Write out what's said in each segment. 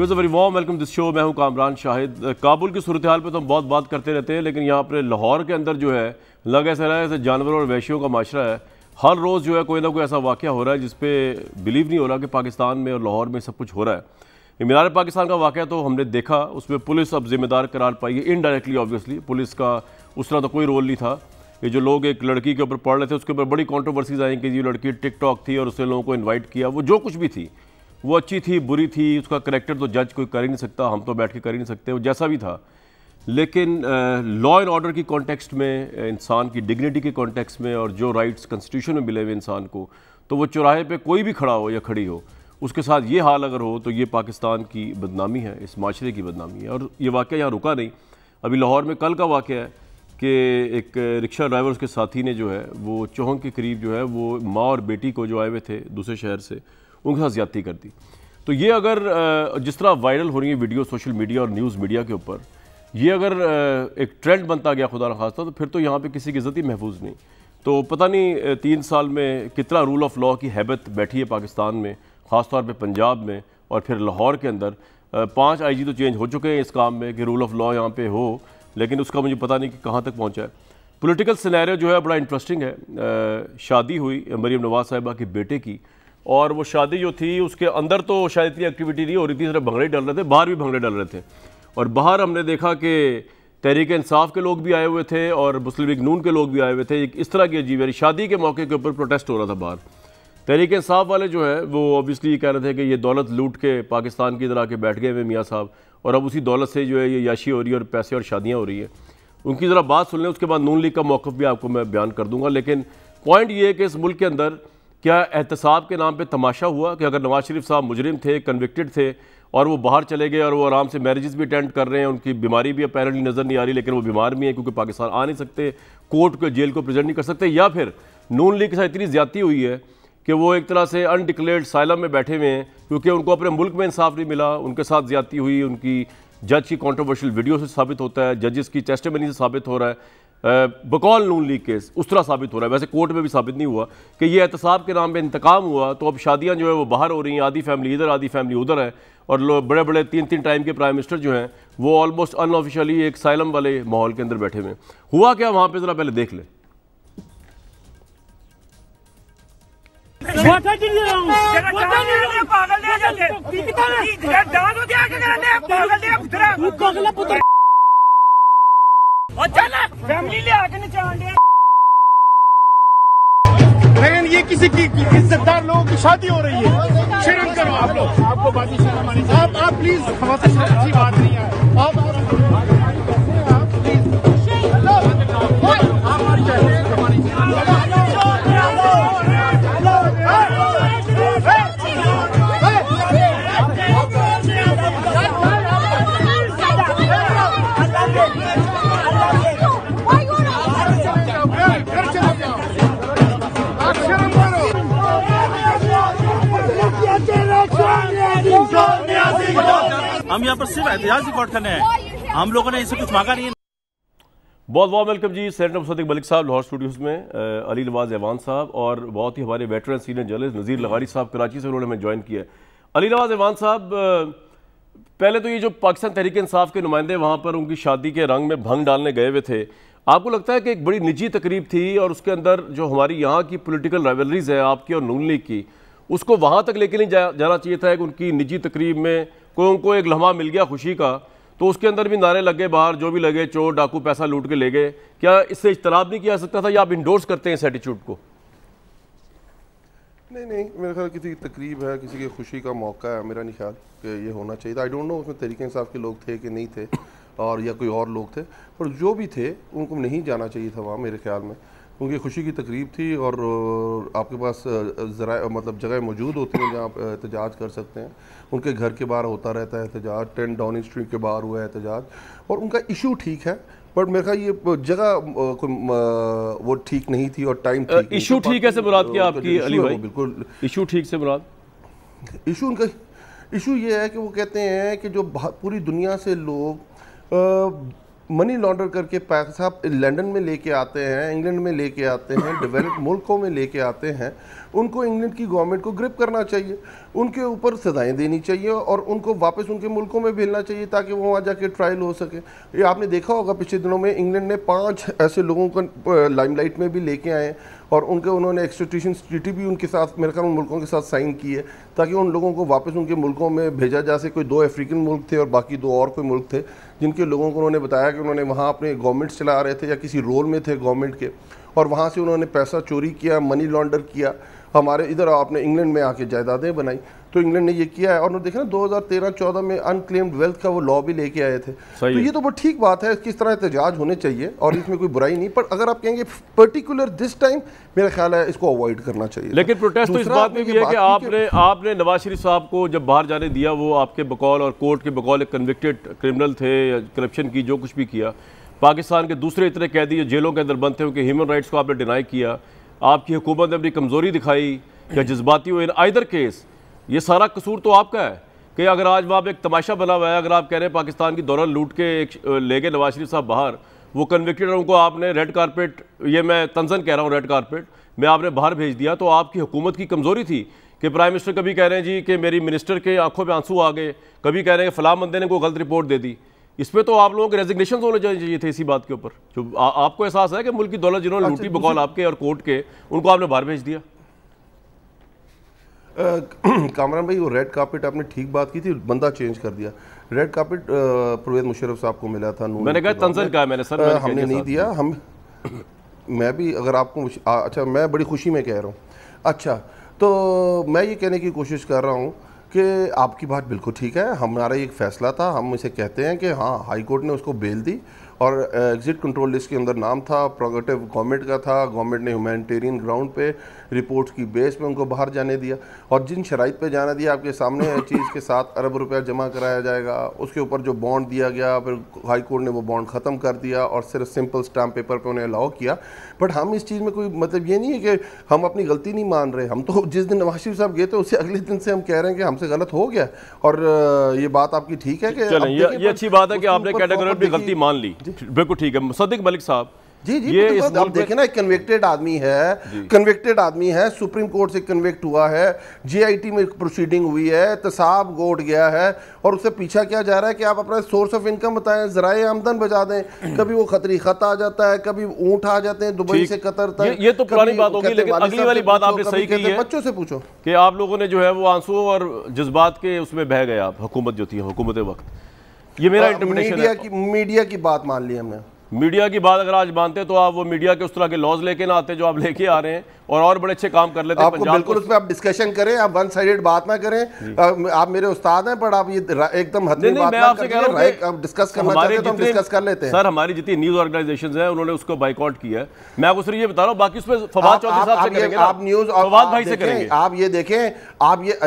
Views very warm welcome this show मैं हूं कामरान शाहिद काबुल की सूरत हाल पर तो हम बहुत बात करते रहते हैं लेकिन यहाँ पर लाहौर के अंदर जो है लग ऐसा रहा है जैसे जानवरों और वैशियों का माशरा है हर रोज़ जो है कोई ना कोई ऐसा वाक़ हो रहा है जिस पर बिलीव नहीं हो रहा कि पाकिस्तान में और लाहौर में सब कुछ हो रहा है मीनार पाकिस्तान का वाक़ तो हमने देखा उसमें पुलिस अब जिम्मेदार करार पाई है इनडायरेक्टली ऑब्वियसली पुलिस का उस तरह तो कोई रोल नहीं था ये जो लोग एक लड़की के ऊपर पढ़ रहे थे उसके ऊपर बड़ी कॉन्ट्रोवर्सीज आई कि ये लड़की टिकटॉक थी और उसने लोगों को इन्वाइट किया वो जो कुछ भी थी वो अच्छी थी बुरी थी उसका करेक्टर तो जज कोई कर ही नहीं सकता हम तो बैठ के कर ही नहीं सकते वो जैसा भी था लेकिन लॉ एंड ऑर्डर की कॉन्टेक्स्ट में इंसान की डिग्निटी के कॉन्टेक्स्ट में और जो राइट्स कॉन्स्टिट्यूशन में मिले हुए इंसान को तो वो चौराहे पे कोई भी खड़ा हो या खड़ी हो उसके साथ ये हाल अगर हो तो ये पाकिस्तान की बदनामी है इस माशरे की बदनामी है और ये वाक़ यहाँ रुका नहीं अभी लाहौर में कल का वाक़ है कि एक रिक्शा ड्राइवर उसके साथी ने जो है वो चौहंग के करीब जो है वो माँ और बेटी को जो आए हुए थे दूसरे शहर से उनके साथ ज्यादती कर दी तो ये अगर जिस तरह वायरल हो रही है वीडियो सोशल मीडिया और न्यूज़ मीडिया के ऊपर ये अगर एक ट्रेंड बनता गया खुदा खास्ता तो फिर तो यहाँ पे किसी की इज्जत ही महफूज नहीं तो पता नहीं तीन साल में कितना रूल ऑफ लॉ की हैबत बैठी है पाकिस्तान में ख़ासतौर पर पे पंजाब में और फिर लाहौर के अंदर पांच आईजी तो चेंज हो चुके हैं इस काम में कि रूल ऑफ लॉ यहाँ पे हो लेकिन उसका मुझे पता नहीं कि कहाँ तक पहुँचा है पोलिटिकल सिनेरियो जो है बड़ा इंटरेस्टिंग है शादी हुई मरीम नवाज साहिबा के बेटे की और वो शादी जो थी उसके अंदर तो शायद इतनी एक्टिविटी नहीं हो रही थी सिर्फ भंगड़े डल रहे थे बाहर भी भंगड़े डल रहे थे और बाहर हमने देखा कि तहरीक इंसाफ के लोग भी आए हुए थे और मुस्लिम लीग नून के लोग भी आए हुए थे एक इस तरह की अजीब यानी शादी के मौके के ऊपर प्रोटेस्ट हो रहा था बाहर तहरीक इंसाफ वाले जो है वो ऑब्वियसली कह रहे थे कि ये दौलत लूट के पाकिस्तान की इधर आके बैठ गए हुए मियाँ साहब और अब उसी दौलत से जो है ये याशी हो रही है और पैसे और शादियाँ हो रही है उनकी ज़रा बात सुन लें उसके बाद नून लीग का मौक़ भी आपको मैं बयान कर दूँगा लेकिन पॉइंट ये है कि इस मुल्क के अंदर क्या एहतसाब के नाम पे तमाशा हुआ कि अगर नवाज शरीफ साहब मुजरिम थे कन्विक्टेड थे और वो बाहर चले गए और वो आराम से मैरिजेस भी अटेंड कर रहे हैं उनकी बीमारी भी अपेरेंटली नज़र नहीं आ रही लेकिन वो बीमार भी हैं क्योंकि पाकिस्तान आ नहीं सकते कोर्ट को जेल को प्रेजेंट नहीं कर सकते या फिर नून लीग के साथ इतनी ज्यादा हुई है कि वो एक तरह से अनडिक्लेयर्ड साइलम में बैठे हुए हैं क्योंकि उनको अपने मुल्क में इंसाफ नहीं मिला उनके साथ ज्यादा हुई उनकी जज की कॉन्ट्रोवर्शियल वीडियो से साबित होता है जजेस की टेस्टमनी से साबित हो रहा है बकौल नून लीग केस उस तरह साबित हो रहा है वैसे कोर्ट में भी साबित नहीं हुआ कि ये एहतसाब के नाम पर इंतकाम हुआ तो अब शादियाँ जो है वो बाहर हो रही हैं आधी फैमिली इधर आधी फैमिली उधर है और लोग बड़े बड़े तीन तीन टाइम के प्राइम मिनिस्टर जो हैं वो ऑलमोस्ट अनऑफिशियली एक साइलम वाले माहौल के अंदर बैठे हुए हैं हुआ क्या वहाँ पर ज़रा पहले देख लें और ये किसी की इज्जतदार लोगों की शादी हो रही है शर्म करो आप लोग आपको बाकी शर्म आप आप प्लीज हमारे साथ अच्छी बात नहीं है आप आप प्लीज हमारी हम यहाँ पर सिर्फ एहतियात रिकॉर्ड करने हैं हम लोगों ने इसे कुछ मांगा नहीं बहुत बहुत वेलकम जी सेनेटर सदक मलिक साहब लाहौर स्टूडियोज़ में अली नवाज एवान साहब और बहुत ही हमारे वेटरन सीनियर जर्नलिस्ट नज़ीर लगारी साहब कराची से उन्होंने हमें ज्वाइन किया अली नवाज एवान साहब पहले तो ये जो पाकिस्तान तहरीक इंसाफ के नुमाइंदे वहाँ पर उनकी शादी के रंग में भंग डालने गए हुए थे आपको लगता है कि एक बड़ी निजी तकरीब थी और उसके अंदर जो हमारी यहाँ की पोलिटिकल राइवलरीज है आपकी और नून लीग की उसको वहाँ तक लेके नहीं जाना चाहिए था कि उनकी निजी तकरीब में कोई उनको एक लम्हा मिल गया खुशी का तो उसके अंदर भी नारे लगे बाहर जो भी लगे चोर डाकू पैसा लूट के ले गए क्या इससे इजतराब नहीं किया जा सकता था या आप इंडोर्स करते हैं इस एटीट्यूड को नहीं नहीं मेरे ख्याल किसी की तकरीब है किसी की खुशी का मौका है मेरा नहीं ख्याल कि ये होना चाहिए आई डोंट नो उसमें तरीके इंसाफ के लोग थे कि नहीं थे और या कोई और लोग थे पर जो भी थे उनको नहीं जाना चाहिए था वहाँ मेरे ख्याल में उनकी खुशी की तकरीब थी और आपके पास ज़रा मतलब जगह मौजूद होती हैं जहाँ आप एहतजाज कर सकते हैं उनके घर के बाहर होता रहता है एहतजाज टेंट डाउनिंग स्ट्रीट के बाहर हुआ है एहतजाज और उनका इशू ठीक है बट मेरे ख्याल ये जगह वो ठीक नहीं थी और टाइम इशू ठीक है से मुराद आपकी अली भाई बिल्कुल इशू ठीक से मुराद इशू उनका इशू ये है कि वो कहते हैं कि जो पूरी दुनिया से लोग मनी लॉन्डर करके पैसा लंदन में लेके आते हैं इंग्लैंड में लेके आते हैं डेवलप मुल्कों में लेके आते हैं उनको इंग्लैंड की गवर्नमेंट को ग्रिप करना चाहिए उनके ऊपर सजाएं देनी चाहिए और उनको वापस उनके मुल्कों में भेजना चाहिए ताकि वो वहाँ जाके ट्रायल हो सके ये आपने देखा होगा पिछले दिनों में इंग्लैंड ने पाँच ऐसे लोगों को लाइमलाइट में भी लेके आए और उनके उन्होंने एक्सटेशन ट्रीटी भी उनके साथ मेरे ख्याल मुल्कों के साथ साइन की है ताकि उन लोगों को वापस उनके मुल्कों में भेजा जा सके कोई दो अफ्रीकन मुल्क थे और बाकी दो और कोई मुल्क थे जिनके लोगों को उन्होंने बताया कि उन्होंने वहाँ अपने गवर्नमेंट्स चला रहे थे या किसी रोल में थे गवर्नमेंट के और वहाँ से उन्होंने पैसा चोरी किया मनी लॉन्डर किया हमारे इधर आपने इंग्लैंड में आके जायदादें बनाई तो इंग्लैंड ने ये किया है और देखा ना 2013-14 में अनक्लेम्ड वेल्थ का वो लॉ भी लेके आए थे तो ये तो बहुत ठीक बात है किस तरह एहतजाज होने चाहिए और इसमें कोई बुराई नहीं पर अगर आप कहेंगे पर्टिकुलर दिस टाइम मेरा ख्याल है इसको अवॉइड करना चाहिए लेकिन प्रोटेस्ट तो इस बात में भी है कि आपने आपने नवाज शरीफ साहब को जब बाहर जाने दिया वो आपके बकौल और कोर्ट के बकौल एक कन्विक्टेड क्रिमिनल थे करप्शन की जो कुछ भी किया पाकिस्तान के दूसरे इतने कैदी जो जेलों के अंदर बंद थे उनके ह्यूमन राइट्स को आपने डिनाई किया आपकी हुकूमत ने अपनी कमज़ोरी दिखाई या जज्बाती हुए इन आइदर केस ये सारा कसूर तो आपका है कि अगर आज वहाँ एक तमाशा बना हुआ है अगर आप कह रहे हैं पाकिस्तान की दौलत लूट के एक ले गए नवाज शरीफ साहब बाहर वो कन्विक्टेड उनको आपने रेड कारपेट ये मैं तंजन कह रहा हूँ रेड कारपेट मैं आपने बाहर भेज दिया तो आपकी हुकूमत की कमज़ोरी थी कि प्राइम मिनिस्टर कभी कह रहे हैं जी कि मेरी मिनिस्टर के आंखों में आंसू आ गए कभी कह रहे हैं फलाम बंदे ने कोई गलत रिपोर्ट दे दी इस पर तो आप लोगों के रेजिग्नेशन होने चाहिए थे इसी बात के ऊपर जो आ, आपको एहसास है कि मुल्क की दौलत जिन्होंने अच्छा, लूटी बकौल आपके और कोर्ट के उनको आपने बाहर भेज दिया कामरान भाई वो रेड कारपेट आपने ठीक बात की थी बंदा चेंज कर दिया रेड कारपेट परवेद मुशरफ साहब को मिला था मैंने कहा तंजर का मैंने सर हमने नहीं दिया हम मैं भी अगर आपको अच्छा मैं बड़ी खुशी में कह रहा हूँ अच्छा तो मैं ये कहने की कोशिश कर रहा हूँ कि आपकी बात बिल्कुल ठीक है हमारा एक फ़ैसला था हम इसे कहते हैं कि हाँ हाई कोर्ट ने उसको बेल दी और एग्ज़िट कंट्रोल लिस्ट के अंदर नाम था प्रोगेटिव गवर्नमेंट का था गवर्नमेंट ने ह्यूमैनिटेरियन ग्राउंड पे रिपोर्ट्स की बेस पे उनको बाहर जाने दिया और जिन शराइ पे जाना दिया आपके सामने चीज़ के साथ अरब रुपया जमा कराया जाएगा उसके ऊपर जो बॉन्ड दिया गया फिर हाई कोर्ट ने वो बॉन्ड ख़त्म कर दिया और सिर्फ सिंपल स्टाम्प पेपर पर पे उन्हें अलाउ किया बट हम इस चीज़ में कोई मतलब ये नहीं है कि हम अपनी गलती नहीं मान रहे हम तो जिस दिन नवाज शरीफ साहब गए थे उससे अगले दिन से हम कह रहे हैं कि हमसे गलत हो गया और ये बात आपकी ठीक है कि ये अच्छी बात है कि आपने कैटेगरी गलती मान ली बिल्कुल ठीक है मुसदिक मलिक साहब जी जी ये तो आप देखें ना एक कन्विक्टेड आदमी है कन्विक्टेड आदमी है सुप्रीम कोर्ट से कन्विक्ट हुआ है जीआईटी में प्रोसीडिंग हुई है तसाब गोट गया है और उससे पीछा किया जा रहा है कि आप अपना सोर्स ऑफ इनकम बताएं जराए आमदन बजा दें कभी वो खतरी खत आ जाता है कभी ऊँट आ जाते हैं दुबई से कतर तक ये, तो पुरानी बात होगी लेकिन अगली वाली बात आपने सही कही है बच्चों से पूछो कि आप लोगों ने जो है वो आंसुओं और जज्बात के उसमें बह गए आप हुकूमत जो थी हुकूमत वक्त ये मेरा इंटरप्रिटेशन हाँ, मीडिया की मीडिया की बात मान ली हमें मीडिया की बात अगर आज मानते तो आप वो मीडिया के उस तरह के लॉज लेके ना आते जो आप लेके आ रहे हैं और और बड़े अच्छे काम कर लेते आपको बिल्कुल उस पर आप डिस्कशन करें आप वन साइडेड बात ना करें आप मेरे उस्ताद हैं बट आप ये एकदम तो सर हमारी जितनी न्यूज ऑर्गेनाइजेशन है उन्होंने उसको बाइकआउट किया है मैं आपको सिर्फ ये बता रहा हूँ बाकी उसमें फवाद चौधरी आप न्यूज भाई से करेंगे आप ये देखें आप ये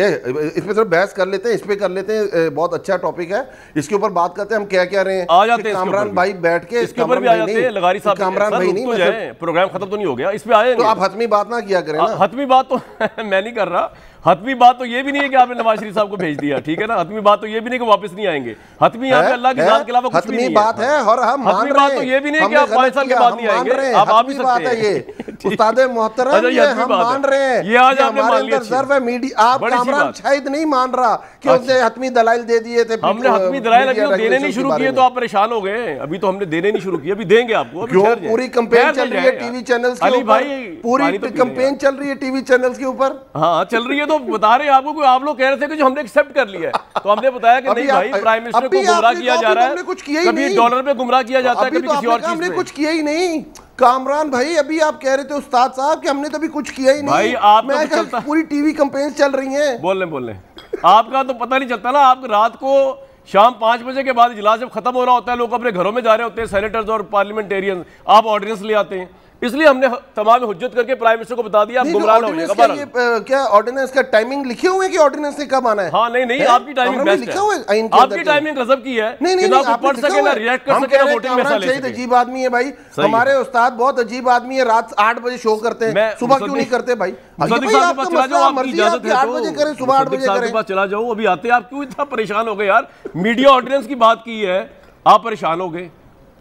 ये इस पर सिर्फ बहस कर लेते हैं इस पर कर लेते हैं बहुत अच्छा टॉपिक है इसके ऊपर बात करते हैं हम क्या कह रहे हैं आ जाते हैं कामरान भाई बैठ बैठ के इसके ऊपर भी आ जाते हैं लगारी साहब कामरान भाई नहीं तो प्रोग्राम खत्म तो नहीं हो गया इस पर आए तो आप हतमी बात ना किया करें हतमी बात तो मैं नहीं कर रहा हतमी बात तो ये भी नहीं है कि आपने नवाज शरीफ साहब को भेज दिया ठीक है ना हतमी बात तो ये भी नहीं कि वापस नहीं आएंगे हतमी यहाँ पे अल्लाह की के अलावा कुछ भी नहीं बात है और हम हतमी बात तो ये भी नहीं कि आप पांच साल के बाद नहीं आएंगे आप आ भी सकते हैं ये अच्छा, अच्छा। दलाइल दे दिए थे हमने देने नहीं शुरू किए तो परेशान हो गए अभी तो हमने देने नहीं शुरू किए अभी देंगे आपको पूरी तो कंपेन तो चल रही है टीवी चैनल के ऊपर पूरी कंपेन चल रही है टीवी चैनल के ऊपर हाँ चल रही है तो बता रहे हैं आपको कोई आप लोग कह रहे थे कि जो हमने एक्सेप्ट कर लिया है तो हमने बताया कि नहीं भाई प्राइम मिनिस्टर को गुमराह किया जा रहा है कुछ किया ही कभी डॉलर पे गुमराह किया जाता है तो किसी और चीज कुछ किया ही नहीं कामरान भाई अभी आप कह रहे थे उस्ताद साहब कि हमने तो अभी कुछ किया ही नहीं भाई आप तो मैं तो पूरी टीवी कंपेन चल रही है बोल रहे बोल रहे आपका तो पता नहीं चलता ना आप रात को शाम पांच बजे के बाद इजलास जब खत्म हो रहा होता है लोग अपने घरों में जा रहे होते हैं सेनेटर्स और पार्लियामेंटेरियंस आप ऑर्डिनेंस ले आते हैं इसलिए हमने तमाम हजत करके प्राइम मिनिस्टर को बता दिया आप गुमराह क्या ऑर्डिनेंस का टाइमिंग लिखे हुए कि ऑर्डिनेंस ने कब आना है हाँ नहीं नहीं आपकी टाइमिंग आपकी टाइमिंग तो। गजब की है नहीं नहीं तो अजीब आदमी है भाई हमारे उस्ताद बहुत अजीब आदमी है रात आठ बजे शो करते हैं सुबह क्यों नहीं करते भाई तो चला जाओ अभी आते आप क्यों इतना परेशान हो गए यार मीडिया ऑर्डिनेंस की बात की है आप परेशान हो गए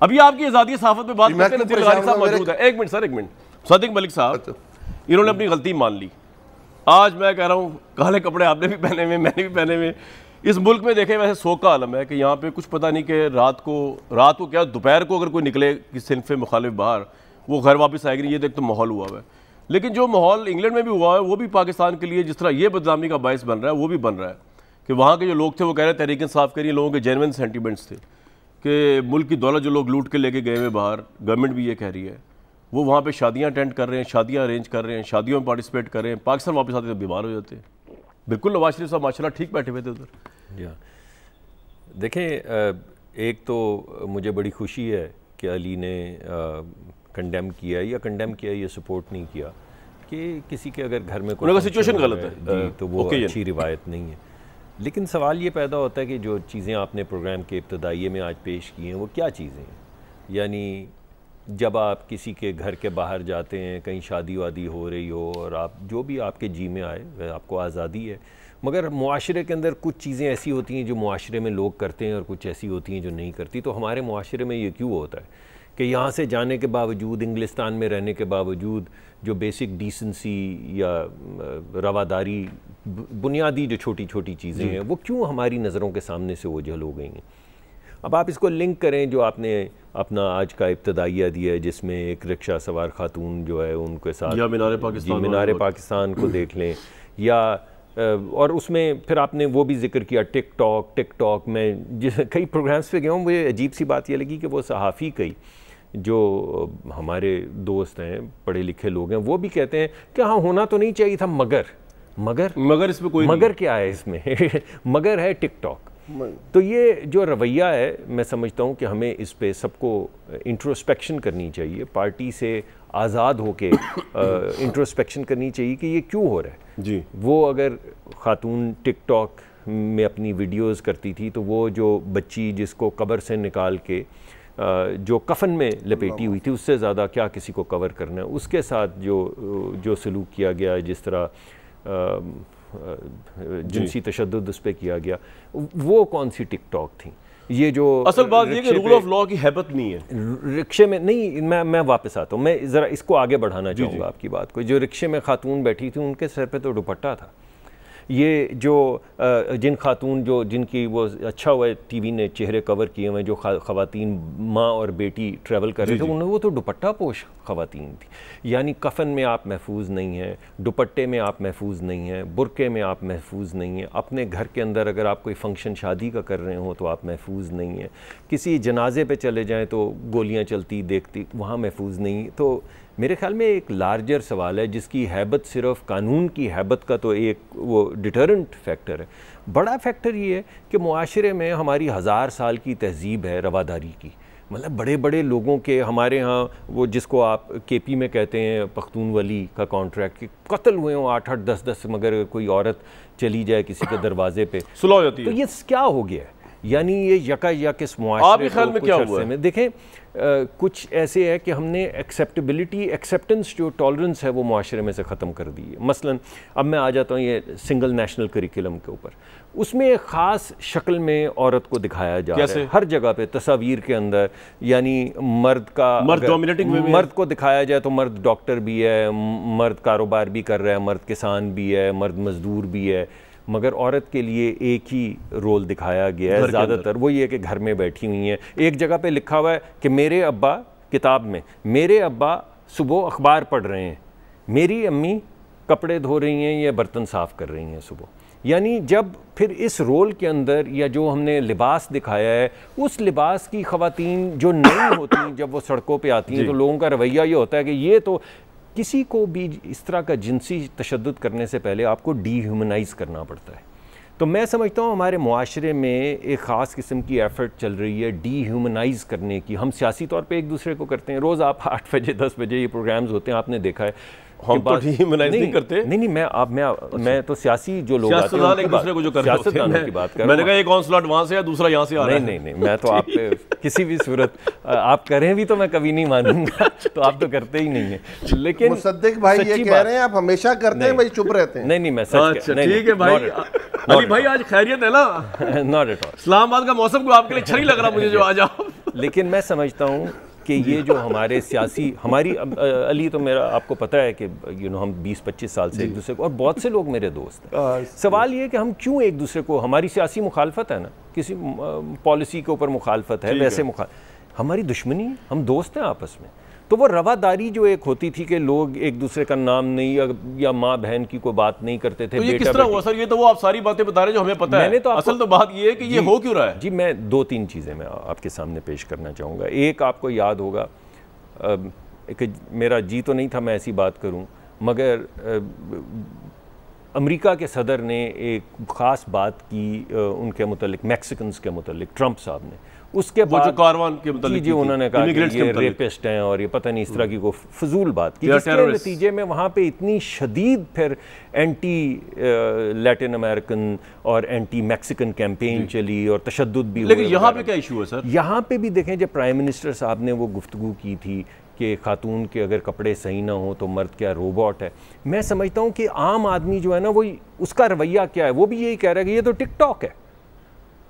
अभी आपकी आज़ादी सहाफत में बात करते मौजूद है एक मिनट सर एक मिनट सदिक मलिक साहब अच्छा। इन्होंने अपनी गलती मान ली आज मैं कह रहा हूँ काले कपड़े आपने भी पहने हुए मैंने भी पहने हुए इस मुल्क में देखें वैसे सो का आलम है कि यहाँ पे कुछ पता नहीं कि रात को रात को क्या दोपहर को अगर कोई निकले कि सिनफ मुखालिफ बाहर वो घर वापस आएगी ये देख तो माहौल हुआ हुआ है लेकिन जो माहौल इंग्लैंड में भी हुआ है वो भी पाकिस्तान के लिए जिस तरह ये बदनामी का बायस बन रहा है वो भी बन रहा है कि वहाँ के जो लोग थे वो कह रहे तहरीक इंसाफ साफ करिए लोगों के जेनवन सेंटिमेंट्स थे कि मुल्क की दौलत जो लोग लूट के लेके गए हुए बाहर गवर्नमेंट भी ये कह रही है वो वहाँ पे शादियाँ अटेंड कर रहे हैं शादियाँ अरेंज कर रहे हैं शादियों में पार्टिसिपेट कर रहे हैं पाकिस्तान वापस आते तो बीमार हो जाते हैं बिल्कुल नवाज शरीफ साहब माशाल्लाह ठीक बैठे हुए थे उधर जी हाँ। देखें एक तो मुझे बड़ी खुशी है कि अली ने कंडेम किया या कंडेम किया या सपोर्ट नहीं किया कि किसी के अगर घर में कोई सिचुएशन गलत है तो वो अच्छी रिवायत नहीं है लेकिन सवाल ये पैदा होता है कि जो चीज़ें आपने प्रोग्राम के इब्तदाइए में आज पेश की हैं वो क्या चीज़ें हैं यानी जब आप किसी के घर के बाहर जाते हैं कहीं शादी वादी हो रही हो और आप जो भी आपके जी में आए वह आपको आज़ादी है मगर माशरे के अंदर कुछ चीज़ें ऐसी होती हैं जो माशरे में लोग करते हैं और कुछ ऐसी होती हैं जो नहीं करती तो हमारे माशरे में ये क्यों होता है कि यहाँ से जाने के बावजूद इंग्लिस्तान में रहने के बावजूद जो बेसिक डिसेंसी या रवादारी बुनियादी जो छोटी छोटी चीज़ें हैं वो क्यों हमारी नज़रों के सामने से ओझल हो गई हैं अब आप इसको लिंक करें जो आपने अपना आज का इब्तदाइया दिया है जिसमें एक रिक्शा सवार खातून जो है उनके साथ या मीनार पाकिस्तान मीनार पाकिस्तान को देख लें या और उसमें फिर आपने वो भी जिक्र किया टिक टॉक टिक टॉक में जिस कई प्रोग्राम्स पे गया हूँ मुझे अजीब सी बात यह लगी कि वो सहाफ़ी कई जो हमारे दोस्त हैं पढ़े लिखे लोग हैं वो भी कहते हैं कि हाँ होना तो नहीं चाहिए था मगर मगर मगर इसमें कोई मगर क्या है इसमें मगर है टिकटॉक तो ये जो रवैया है मैं समझता हूँ कि हमें इस पर सबको इंट्रोस्पेक्शन करनी चाहिए पार्टी से आज़ाद होके इंट्रोस्पेक्शन करनी चाहिए कि ये क्यों हो रहा है जी वो अगर खातून टिकटॉक में अपनी वीडियोस करती थी तो वो जो बच्ची जिसको कबर से निकाल के जो कफन में लपेटी हुई थी उससे ज़्यादा क्या किसी को कवर करना है उसके साथ जो जो सलूक किया गया जिस तरह जिनसी तशद उस पर किया गया वो कौन सी टिक टॉक थी ये जो असल बात ये कि रूल ऑफ लॉ की हैबत नहीं है रिक्शे में नहीं मैं मैं वापस आता हूँ मैं ज़रा इसको आगे बढ़ाना चाहूँगा आपकी बात को जो रिक्शे में खातून बैठी थी उनके सर पे तो दुपट्टा था ये जो जिन खातून जो जिनकी वो अच्छा हुआ टी वी ने चेहरे कवर किए हुए जो खातन माँ और बेटी ट्रैवल कर रही थी उन्होंने वो तो दुपट्टा पोश खातन थी यानी कफन में आप महफूज नहीं हैं दुपट्टे में आप महफूज नहीं हैं बुरके में आप महफूज नहीं हैं अपने घर के अंदर अगर आप कोई फंक्शन शादी का कर रहे हो तो आप महफूज नहीं हैं किसी जनाजे पर चले जाएँ तो गोलियाँ चलती देखती वहाँ महफूज नहीं तो मेरे ख्याल में एक लार्जर सवाल है जिसकी हैबत सिर्फ कानून की हैबत का तो एक वो डिटरेंट फैक्टर है बड़ा फैक्टर ये है कि माशरे में हमारी हज़ार साल की तहजीब है रवादारी की मतलब बड़े बड़े लोगों के हमारे यहाँ वो जिसको आप के पी में कहते हैं पख्तून वली का कॉन्ट्रैक्ट कि कत्ल हुए हों आठ आठ दस दस मगर कोई औरत चली जाए किसी के दरवाजे पे सुलह हो जाती तो है तो ये क्या हो गया है यानी ये यक इस ख्याल में क्या हुआ है देखें आ, कुछ ऐसे है कि हमने एक्सेप्टेबिलिटी एक्सेप्टेंस जो टॉलरेंस है वो माशरे में से ख़त्म कर दी है मसलन अब मैं आ जाता हूँ ये सिंगल नेशनल करिकुलम के ऊपर उसमें एक ख़ास शक्ल में औरत को दिखाया जा रहा है हर जगह पे तस्वीर के अंदर यानी मर्द का मर्द डोमिनेटिंग में मर्द को दिखाया जाए तो मर्द डॉक्टर भी है मर्द कारोबार भी कर रहा है मर्द किसान भी है मर्द मज़दूर भी है मगर औरत के लिए एक ही रोल दिखाया गया है ज़्यादातर वो ये कि घर में बैठी हुई हैं एक जगह पे लिखा हुआ है कि मेरे अब्बा किताब में मेरे अब्बा सुबह अखबार पढ़ रहे हैं मेरी अम्मी कपड़े धो रही हैं या बर्तन साफ़ कर रही हैं सुबह यानी जब फिर इस रोल के अंदर या जो हमने लिबास दिखाया है उस लिबास की खातन जो नहीं होती जब वो सड़कों पे आती हैं तो लोगों का रवैया ये होता है कि ये तो किसी को भी इस तरह का जिनसी तशद करने से पहले आपको डीह्यूमनाइज़ करना पड़ता है तो मैं समझता हूँ हमारे माशरे में एक ख़ास किस्म की एफ़र्ट चल रही है डीह्यूमनाइज़ करने की हम सियासी तौर पे एक दूसरे को करते हैं रोज़ आप आठ बजे दस बजे ये प्रोग्राम्स होते हैं आपने देखा है हम तो नहीं, नहीं करते नहीं नहीं मैं आप मैं मैं तो सियासी जो लोग आते हैं एक दूसरे को जो रहे हैं की बात कर मैंने कहा एक कौन स्लॉट वहाँ से है दूसरा यहाँ से आ रहा है नहीं नहीं मैं तो आप किसी भी सूरत आप करें भी तो मैं कभी नहीं मानूंगा तो आप तो करते ही नहीं है लेकिन मुसद्दिक भाई ये कह रहे हैं आप हमेशा करते हैं भाई चुप रहते हैं नहीं नहीं मैं सच अच्छा, ठीक है भाई अली भाई आज खैरियत है ना नॉट एट ऑल इस्लामाबाद का मौसम को आपके लिए अच्छा लग रहा मुझे जो आज जाओ लेकिन मैं समझता हूँ कि ये जो हमारे सियासी हमारी अब, अली तो मेरा आपको पता है कि यू नो हम 20-25 साल से एक दूसरे को और बहुत से लोग मेरे दोस्त हैं हाँ, सवाल ये कि हम क्यों एक दूसरे को हमारी सियासी मुखालफत है ना किसी पॉलिसी के ऊपर मुखालफत है वैसे मुखाल हमारी दुश्मनी हम दोस्त हैं आपस में तो वो रवादारी जो एक होती थी कि लोग एक दूसरे का नाम नहीं या, या माँ बहन की कोई बात नहीं करते थे तो ये किस तरह हुआ सर ये तो वो आप सारी बातें बता रहे जो हमें पता मैंने है तो असल तो बात ये है कि ये हो क्यों रहा है जी मैं दो तीन चीज़ें मैं आपके सामने पेश करना चाहूँगा एक आपको याद होगा एक मेरा जी तो नहीं था मैं ऐसी बात करूँ मगर अमेरिका के सदर ने एक ख़ास बात की उनके मतलब मैक्सिकन्स के मतलब ट्रंप साहब ने उसके वो जो कारवान के मतलब जी उन्होंने कहा कि ये रेपिस्ट हैं और ये पता नहीं इस तरह की को फजूल बात की जिसके नतीजे में वहाँ पे इतनी शदीद फिर एंटी लैटिन अमेरिकन और एंटी मैक्सिकन कैंपेन चली और तशद भी लेकिन यहाँ पे क्या इशू है सर यहाँ पे भी देखें जब प्राइम मिनिस्टर साहब ने वो गुफ्तु की थी कि खातून के अगर कपड़े सही ना हो तो मर्द क्या रोबोट है मैं समझता हूँ कि आम आदमी जो है ना वो उसका रवैया क्या है वो भी यही कह रहा है कि ये तो टिकटॉक है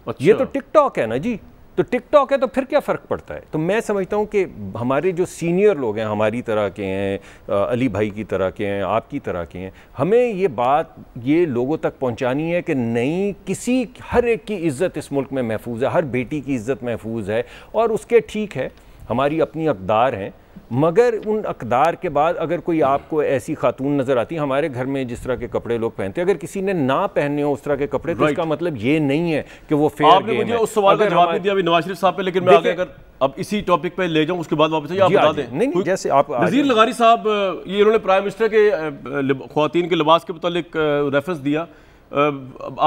अच्छा। ये तो टिकटॉक अच्छा। है ना जी तो टिकटॉक है तो फिर क्या फ़र्क पड़ता है तो मैं समझता हूँ कि हमारे जो सीनियर लोग हैं हमारी तरह के हैं अली भाई की तरह के हैं आपकी तरह के हैं हमें ये बात ये लोगों तक पहुँचानी है कि नई किसी हर एक की इज़्ज़त इस मुल्क में महफूज है हर बेटी की इज़्ज़त महफूज है और उसके ठीक है हमारी अपनी अकदार हैं मगर उन अकदार के बाद अगर कोई आपको ऐसी खातून नज़र आती है हमारे घर में जिस तरह के कपड़े लोग पहनते हैं अगर किसी ने ना पहने हो उस तरह के कपड़े तो इसका मतलब ये नहीं है कि वो फेयर आपने मुझे उस सवाल का जवाब नहीं दिया अभी नवाज शरीफ साहब पे लेकिन मैं आगे अगर अब इसी टॉपिक पे ले जाऊं उसके बाद वापस आप बता दें नहीं नहीं जैसे आप नज़ीर लगारी साहब ये इन्होंने प्राइम मिनिस्टर के खातन के लिबास के मतलब रेफरेंस दिया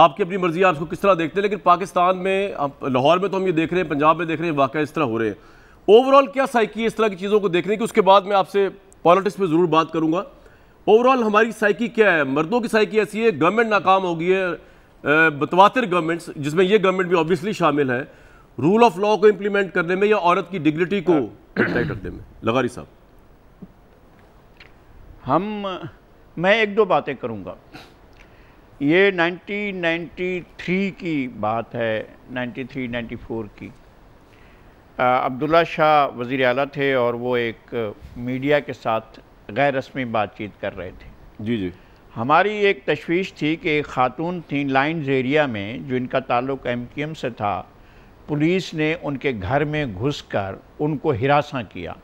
आपकी अपनी मर्जी आप उसको किस तरह देखते हैं लेकिन पाकिस्तान में लाहौर में तो हम ये देख रहे हैं पंजाब में देख रहे हैं वाक़ इस तरह हो रहे हैं ओवरऑल क्या साइकी है इस तरह की चीज़ों को देखने की उसके बाद मैं आपसे पॉलिटिक्स में ज़रूर बात करूंगा ओवरऑल हमारी साइकी क्या है मर्दों की साइकी ऐसी है गवर्नमेंट नाकाम हो गई है बतवातर गवर्नमेंट्स जिसमें ये गवर्नमेंट भी ऑब्वियसली शामिल है रूल ऑफ लॉ को इम्प्लीमेंट करने में या औरत की डिग्निटी को टाइट रखने में लगारी साहब हम मैं एक दो बातें करूँगा ये 1993 की बात है 93, 94 की अब्दुल्ला शाह वज़ी अला थे और वो एक मीडिया के साथ गैर रस्मी बातचीत कर रहे थे जी जी हमारी एक तशवीश थी कि एक ख़ातून थी लाइन्स एरिया में जो इनका ताल्लुक एम क्यू एम से था पुलिस ने उनके घर में घुस कर उनको हिरासा किया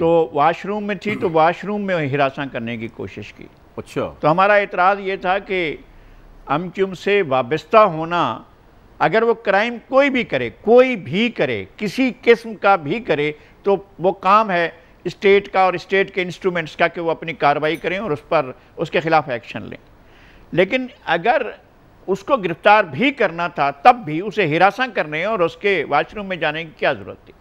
तो वाशरूम में थी तो वाशरूम में हिरासा करने की कोशिश की अच्छा तो हमारा एतराज़ ये था कि अमचुम से वाबस्ता होना अगर वो क्राइम कोई भी करे कोई भी करे किसी किस्म का भी करे तो वो काम है स्टेट का और स्टेट के इंस्ट्रूमेंट्स का कि वो अपनी कार्रवाई करें और उस पर उसके ख़िलाफ़ एक्शन लें लेकिन अगर उसको गिरफ्तार भी करना था तब भी उसे हिरासा करने और उसके वाशरूम में जाने की क्या ज़रूरत थी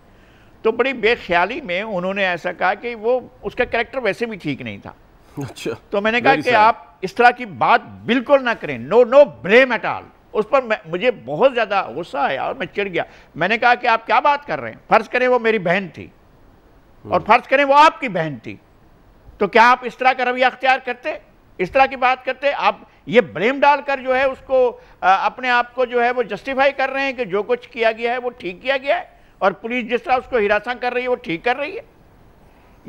तो बड़ी बेख्याली में उन्होंने ऐसा कहा कि वो उसका करेक्टर वैसे भी ठीक नहीं था अच्छा तो मैंने कहा कि आप इस तरह की बात बिल्कुल ना करें no no blame at all उस पर मैं मुझे बहुत ज़्यादा गुस्सा आया और मैं चिड़ गया मैंने कहा कि आप क्या बात कर रहे हैं फ़र्ज़ करें वो मेरी बहन थी हम्म। और फ़र्ज़ करें वो आपकी बहन थी तो क्या आप इस तरह का रवैया अख्तियार करते इस तरह की बात करते आप ये ब्लेम डालकर जो है उसको आ, अपने आप को जो है वो जस्टिफाई कर रहे हैं कि जो कुछ किया गया है वो ठीक किया गया है और पुलिस जिस तरह उसको हिरासा कर रही है वो ठीक कर रही है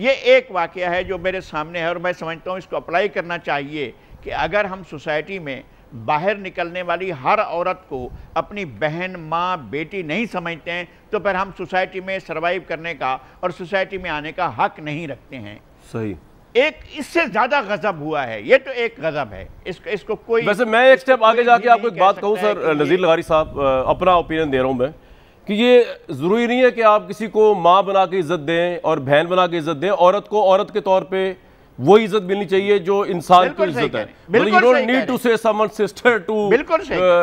ये एक वाक़ है जो मेरे सामने है और मैं समझता हूँ इसको अप्लाई करना चाहिए कि अगर हम सोसाइटी में बाहर निकलने वाली हर औरत को अपनी बहन माँ बेटी नहीं समझते हैं तो फिर हम सोसाइटी में सर्वाइव करने का और सोसाइटी में आने का हक नहीं रखते हैं सही एक इससे ज्यादा गजब हुआ है ये तो एक गजब है इसको इसको कोई वैसे मैं एक स्टेप आगे जाके आपको एक बात कहूँ सर नज़ीर लगारी साहब अपना ओपिनियन दे रहा हूँ मैं कि ये ज़रूरी नहीं है कि आप किसी को माँ बना के इज्जत दें और बहन बना के इज्जत दें औरत को औरत के तौर पर वो इज्जत मिलनी चाहिए जो इंसान की इज्जत है मतलब you don't need to say someone sister to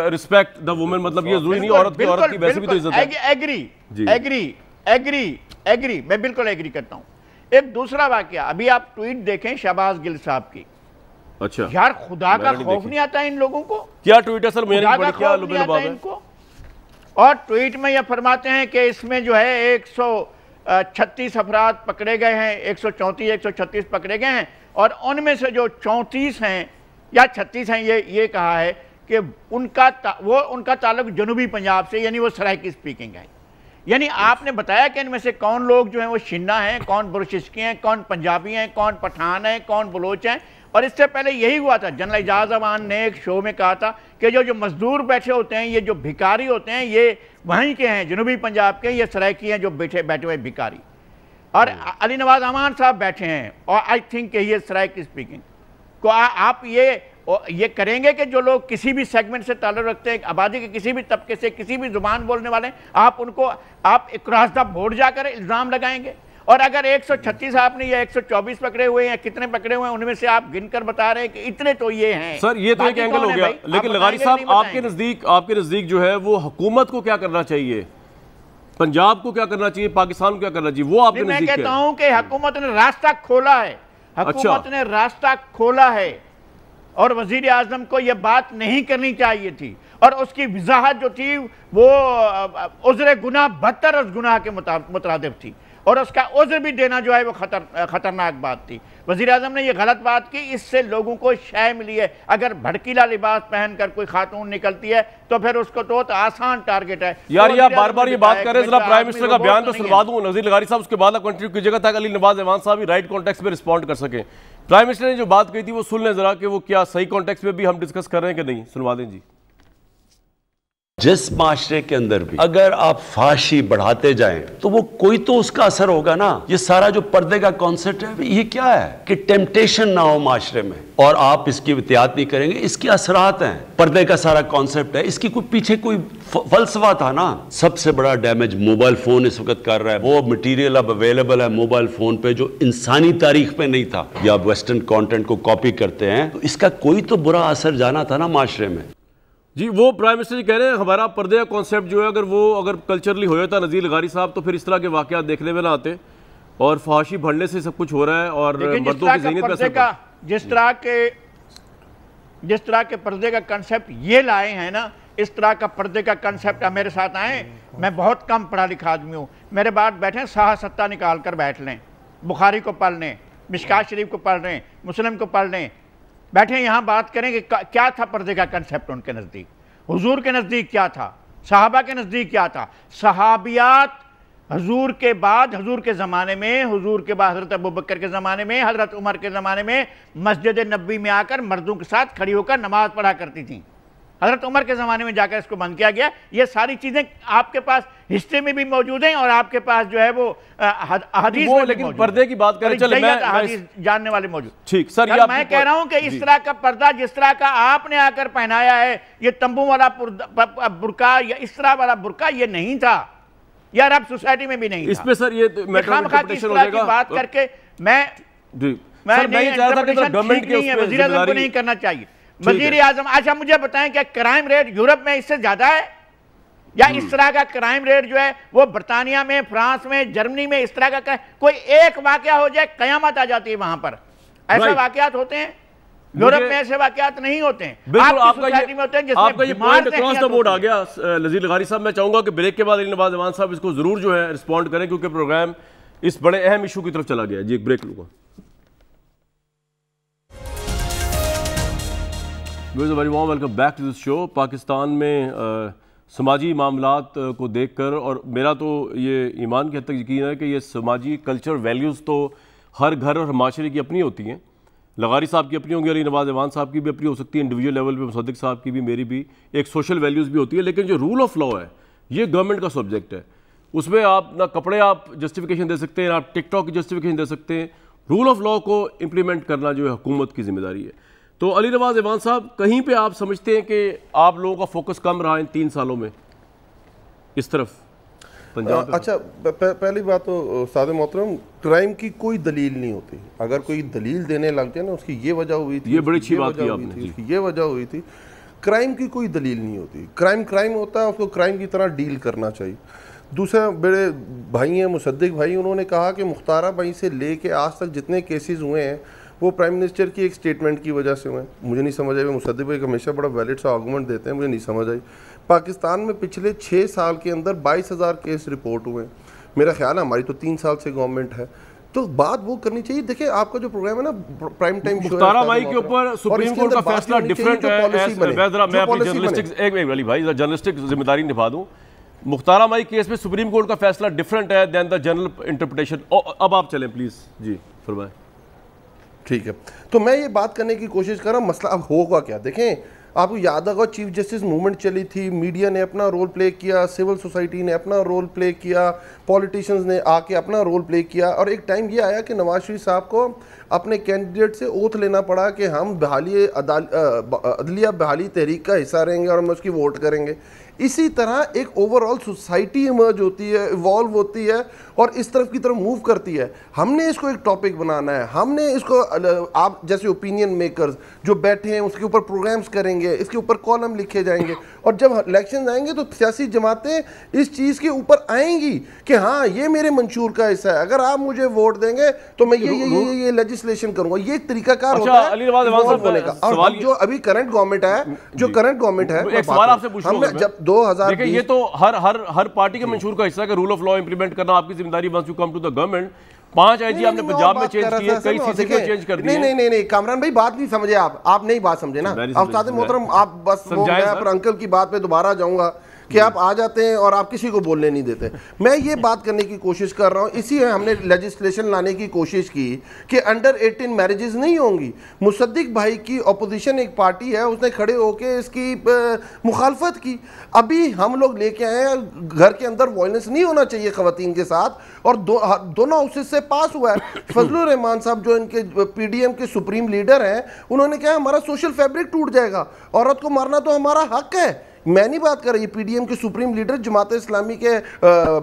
respect the woman मतलब ये जरूरी नहीं औरत की औरत की वैसे भी तो इज्जत है एग्री एग्री एग्री एग्री मैं बिल्कुल एग्री करता हूं एक दूसरा वाक्य अभी आप ट्वीट देखें शहबाज गिल साहब की अच्छा यार खुदा का खौफ नहीं आता इन लोगों को क्या ट्वीट है सर मेरे क्या इनको और ट्वीट में ये फरमाते हैं कि इसमें जो है छत्तीस अफराद पकड़े गए हैं एक सौ चौंतीस एक सौ छत्तीस पकड़े गए हैं और उनमें से जो चौंतीस हैं या छत्तीस हैं ये ये कहा है कि उनका वो उनका ताल्लुक जनूबी पंजाब से यानी वो सराइकी स्पीकिंग है यानी आपने बताया कि इनमें से कौन लोग जो हैं वो शिन्ना हैं कौन बुरशिशकी हैं कौन पंजाबी हैं कौन पठान हैं कौन बलोच हैं और इससे पहले यही हुआ था जनरल एजाज अमान ने एक शो में कहा था कि जो जो मजदूर बैठे होते हैं ये जो भिकारी होते हैं ये वहीं के हैं जनूबी पंजाब के ये सरायकी हैं जो बैठे बैठे हुए भिकारी और हम्म। अली नवाज अमान साहब बैठे हैं और आई थिंक ये सरायकी स्पीकिंग को आ, आप ये ये करेंगे कि जो लोग किसी भी सेगमेंट से ताल्लुक रखते हैं आबादी के किसी भी तबके से किसी भी जुबान बोलने वाले आप उनको आप क्रॉस द बोर्ड जाकर इल्ज़ाम लगाएंगे और अगर 136 आपने या 124 पकड़े हुए हैं कितने पकड़े हुए हैं उनमें से आप गिनकर बता रहे हैं कि इतने तो ये हैं सर ये तो एक एंगल हो गया लेकिन लगारी साहब आपके नजदीक आपके नजदीक जो है वो हुकूमत को क्या करना चाहिए पंजाब को क्या करना चाहिए पाकिस्तान को क्या करना चाहिए वो आपके मैं कहता हूं कि हुकूमत ने रास्ता खोला है अच्छा। हुकूमत ने रास्ता खोला है और वजीर आजम को यह बात नहीं करनी चाहिए थी और उसकी वजाहत जो थी वो उजरे गुना बदतर उस गुनाह के मुतरद थी और उसका उज्र भी देना जो है वो खतर ख़तरनाक बात थी वज़ी अजम ने यह गलत बात की इससे लोगों को शय मिली है अगर भड़कीला लिबास पहन कर कोई खातून निकलती है तो फिर उसको तो, तो आसान टारगेट है यार तो यार बार बार ये बात करें जरा प्राइम मिनिस्टर का बयान तो, तो सुनवा दूँ नजीर लगारी साहब उसके बाद कंटिन्यू कीजिएगा ताकि अली नवाज एवान साहब भी राइट कॉन्टेक्स में रिस्पॉन्ड कर सकें प्राइम मिनिस्टर ने जो बात कही थी वो सुन लें जरा कि वो क्या सही कॉन्टेक्स में भी हम डिस्कस कर रहे हैं कि नहीं सुनवा दें जी जिस माशरे के अंदर भी अगर आप फाशी बढ़ाते जाए तो वो कोई तो उसका असर होगा ना ये सारा जो पर्दे का कॉन्सेप्ट है ये क्या है कि टेम्पटेशन ना हो माशरे में और आप इसकी एहतियात नहीं करेंगे इसके असरात हैं पर्दे का सारा कॉन्सेप्ट है इसकी कोई पीछे कोई फलसफा था ना सबसे बड़ा डैमेज मोबाइल फोन इस वक्त कर रहा है वो मटेरियल अब अवेलेबल है मोबाइल फोन पे जो इंसानी तारीख पे नहीं था या वेस्टर्न कंटेंट को कॉपी करते हैं तो इसका कोई तो बुरा असर जाना था ना माशरे में जी वो प्राइम मिनिस्टर जी कह रहे हैं हमारा पर्दे का कॉन्सेप्ट जो है अगर वो अगर कल्चरली हो जाता नज़ीर गारी साहब तो फिर इस तरह के वाक़ देखने में ना आते और फाशी भरने से सब कुछ हो रहा है और मर्दों की जिस तरह के जिस तरह के पर्दे का कॉन्सेप्ट ये लाए हैं ना इस तरह का पर्दे का कॉन्सेप्ट मेरे साथ आए मैं बहुत कम पढ़ा लिखा आदमी हूँ मेरे बाद बैठे साह सत्ता निकाल कर बैठ लें बुखारी को पढ़ लें मिशका शरीफ को पढ़ लें मुस्लिम को पढ़ लें बैठे यहाँ बात करें कि क्या था पर्दे का कंसेप्ट उनके नज़दीक हुजूर के नज़दीक क्या था सहाबा के नज़दीक क्या था सहाबियात हजूर के बाद हजूर के ज़माने में हजूर के बाद हज़रत अबू बकर के ज़माने में हज़रत उमर के ज़माने में मस्जिद नबी में आकर मर्दों के साथ खड़ी होकर नमाज़ पढ़ा करती थी हजरत उमर के ज़माने में जाकर इसको बंद किया गया ये सारी चीज़ें आपके पास हिस्ट्री में भी मौजूद हैं और आपके पास जो है वो हदीस वो लेकिन पर्दे की बात करें चले मैं, हदीस जानने वाले मौजूद ठीक सर ये मैं कह रहा हूँ कि इस तरह का पर्दा जिस तरह का आपने आकर पहनाया है ये तंबू वाला बुरका या इस तरह वाला बुरका ये नहीं था यार अब सोसाइटी में भी नहीं पर सर ये बात करके मैं मैं गवर्नमेंट मतलब नहीं करना चाहिए वजीर आजम अच्छा मुझे बताएं क्या क्राइम रेट यूरोप में इससे ज्यादा है या इस हम्म। तरह का क्राइम रेट जो है वो बर्तानिया में फ्रांस में जर्मनी में इस तरह का कोई एक वाक्य हो जाए कयामत आ जाती है वहां पर ऐसे वाकत होते हैं यूरोप में ऐसे वाकत नहीं होते हैं तो चाहूंगा कि ब्रेक के बाद इसको जरूर जो है रिस्पॉन्ड करें क्योंकि प्रोग्राम इस बड़े अहम इशू की तरफ चला गया जी एक ब्रेक लूंगा very warm welcome back to this show Pakistan में आ, समाजी मामला को देख कर और मेरा तो ये ईमान के हद तक यकीन है कि ये समाजी कल्चर वैल्यूज़ तो हर घर और माशरे की अपनी होती हैं लगारी साहब की अपनी होंगी अली नवाज ऐवान साहब की भी अपनी हो सकती है इंडिविजुअल लेवल पे मुसदक साहब की भी मेरी भी एक सोशल वैल्यूज़ भी होती है लेकिन जो रूल ऑफ लॉ है ये गवर्नमेंट का सब्जेक्ट है उसमें आप ना कपड़े आप जस्टिफिकेशन दे सकते हैं ना आप टिकटॉक की जस्टिफिकेशन दे सकते हैं रूल ऑफ लॉ को इम्प्लीमेंट करना जो है हुकूमत की जिम्मेदारी है तो अली नवाज ईवान साहब कहीं पे आप समझते हैं कि आप लोगों का फोकस कम रहा इन तीन सालों में इस तरफ पंजाब अच्छा पहली बात तो साद मोहतरम क्राइम की कोई दलील नहीं होती अगर कोई दलील देने लगते ना उसकी ये वजह हुई थी ये बड़ी अच्छी बात की आपने उसकी ये वजह हुई थी क्राइम की कोई दलील नहीं होती क्राइम क्राइम होता है उसको क्राइम की तरह डील करना चाहिए दूसरा बड़े भाई हैं मुसद्दिक भाई उन्होंने कहा कि मुख्तारा भाई से लेके आज तक जितने केसेस हुए हैं वो प्राइम मिनिस्टर की एक स्टेटमेंट की वजह से हुए मुझे नहीं समझ आई मुसद भाई हमेशा बड़ा वैलिड सा आर्गूमेंट देते हैं मुझे नहीं समझ आई पाकिस्तान में पिछले छः साल के अंदर बाईस हज़ार केस रिपोर्ट हुए मेरा ख्याल है हमारी तो तीन साल से गवर्नमेंट है तो बात वो करनी चाहिए देखिए आपका जो प्रोग्राम है ना प्राइम टाइम भाई के ऊपर सुप्रीम कोर्ट का फैसला डिफरेंट है मैं जर्नलिस्टिक जिम्मेदारी निभा दूं मुख्तारा माई केस में सुप्रीम कोर्ट का फैसला डिफरेंट है देन द जनरल इंटरप्रिटेशन अब आप चलें प्लीज़ जी फरमाएं ठीक है तो मैं ये बात करने की कोशिश कर रहा हूँ मसला अब होगा क्या देखें आपको याद आगा चीफ जस्टिस मूवमेंट चली थी मीडिया ने अपना रोल प्ले किया सिविल सोसाइटी ने अपना रोल प्ले किया पॉलिटिशियंस ने आके अपना रोल प्ले किया और एक टाइम ये आया कि नवाज शरीफ साहब को अपने कैंडिडेट से ओथ लेना पड़ा कि हम बहाली अदलिया बहाली तहरीक का हिस्सा रहेंगे और हम उसकी वोट करेंगे इसी तरह एक ओवरऑल सोसाइटी इमर्ज होती है इवॉल्व होती है और इस तरफ की तरफ मूव करती है हमने इसको एक टॉपिक बनाना है हमने इसको आप जैसे ओपिनियन मेकर्स जो बैठे हैं उसके ऊपर प्रोग्राम्स करेंगे इसके ऊपर कॉलम लिखे जाएंगे और जब इलेक्शन आएंगे तो सियासी जमातें इस चीज़ के ऊपर आएंगी कि हाँ ये मेरे मंशूर का हिस्सा है अगर आप मुझे वोट देंगे तो मैं ये ये ये, ये लेजिस्लेशन करूंगा ये एक तरीकाकार अच्छा, होता है होने का और जो अभी करंट गवर्नमेंट है जो करंट गवर्नमेंट है हमने जब दो ये तो हर हर हर पार्टी के मंशूर का हिस्सा रूल ऑफ लॉ इंप्लीमेंट करना आपकी जिम्मेदारी once you come to the government पांच आईजी आपने पंजाब में चेंज किए कई सीसी को चेंज कर दिए नहीं नहीं नहीं नहीं कामरान भाई बात नहीं समझे आप आप नहीं बात समझे ना अब उस्ताद मोहतरम आप बस वो मैं अंकल की बात पे दोबारा जाऊंगा कि आप आ जाते हैं और आप किसी को बोलने नहीं देते मैं ये बात करने की कोशिश कर रहा हूँ इसी है हमने लेजिस्लेशन लाने की कोशिश की कि अंडर 18 मैरिजेज नहीं होंगी मुसद्दिक भाई की अपोजिशन एक पार्टी है उसने खड़े होकर इसकी मुखालफत की अभी हम लोग लेके आए हैं घर के अंदर वॉयलेंस नहीं होना चाहिए खातन के साथ और दो, हाँ, दोनों हाउसेज से पास हुआ है फजल रहमान साहब जो इनके पी के सुप्रीम लीडर हैं उन्होंने कहा हमारा सोशल फैब्रिक टूट जाएगा औरत को मारना तो हमारा हक है मैं नहीं बात कर रही डी पीडीएम के सुप्रीम लीडर जमात इस्लामी के